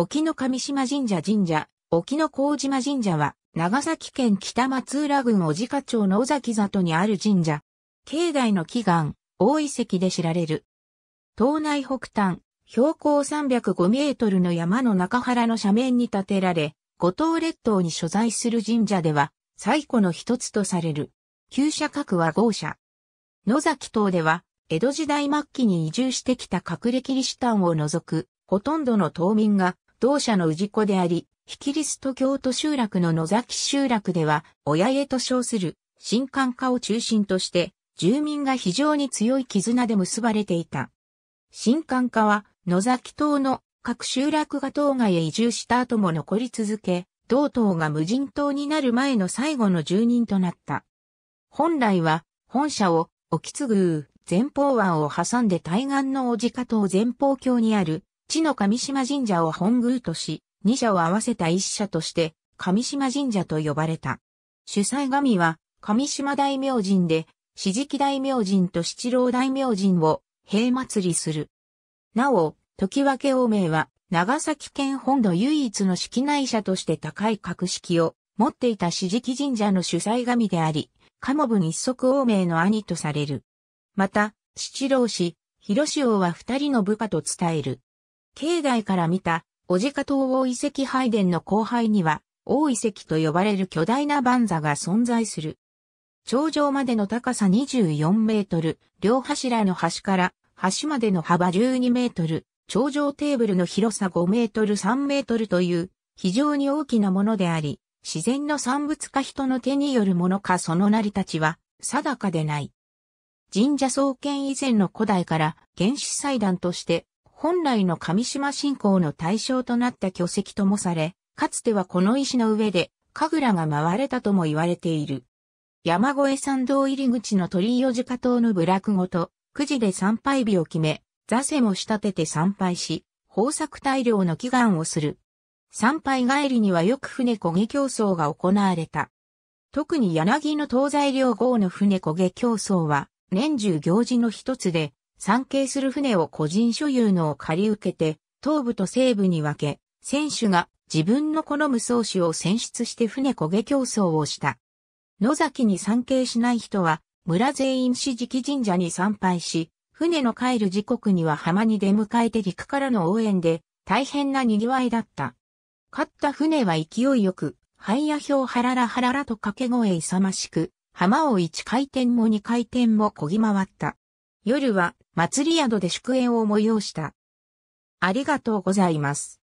沖の上島神社神社、沖野高島神社は、長崎県北松浦郡小鹿町の尾崎里にある神社。境内の祈願、大遺跡で知られる。島内北端、標高305メートルの山の中原の斜面に建てられ、五島列島に所在する神社では、最古の一つとされる。旧社格は豪社。野崎島では、江戸時代末期に移住してきた隠れキリシタンを除く、ほとんどの島民が同社の氏子であり、ヒキリスト教徒集落の野崎集落では、親家と称する、新官家を中心として、住民が非常に強い絆で結ばれていた。新官家は、野崎島の各集落が島外へ移住した後も残り続け、同島が無人島になる前の最後の住人となった。本来は、本社を、沖津宮、前方湾を挟んで対岸の小鹿島前方橋にある、地の上島神社を本宮とし、二社を合わせた一社として、上島神社と呼ばれた。主催神は、上島大明神で、四時期大明神と七郎大明神を、平祭りする。なお、時分け王名は、長崎県本土唯一の式内社として高い格式を持っていた四時期神社の主催神であり、カモブ一足王名の兄とされる。また、七郎氏、広志王は二人の部下と伝える。境内から見た、じか東欧遺跡拝殿の後輩には、大遺跡と呼ばれる巨大な万座が存在する。頂上までの高さ24メートル、両柱の端から端までの幅12メートル、頂上テーブルの広さ5メートル3メートルという非常に大きなものであり、自然の産物か人の手によるものかその成り立ちは定かでない。神社創建以前の古代から原始祭壇として本来の上島信仰の対象となった巨石ともされ、かつてはこの石の上で、神楽が回れたとも言われている。山越参道入り口の鳥居を自家島の部落ごと、くじで参拝日を決め、座世も仕立てて参拝し、豊作大量の祈願をする。参拝帰りにはよく船漕げ競争が行われた。特に柳の東西両号の船漕げ競争は、年中行事の一つで、参詣する船を個人所有のを借り受けて、東部と西部に分け、選手が自分の好む装主を選出して船焦げ競争をした。野崎に参詣しない人は、村全員四時期神社に参拝し、船の帰る時刻には浜に出迎えて陸からの応援で、大変な賑わいだった。勝った船は勢いよく、ハイヤヒョウハララハララと掛け声勇ましく、浜を一回転も二回転も漕ぎ回った。夜は祭り宿で祝宴を催した。ありがとうございます。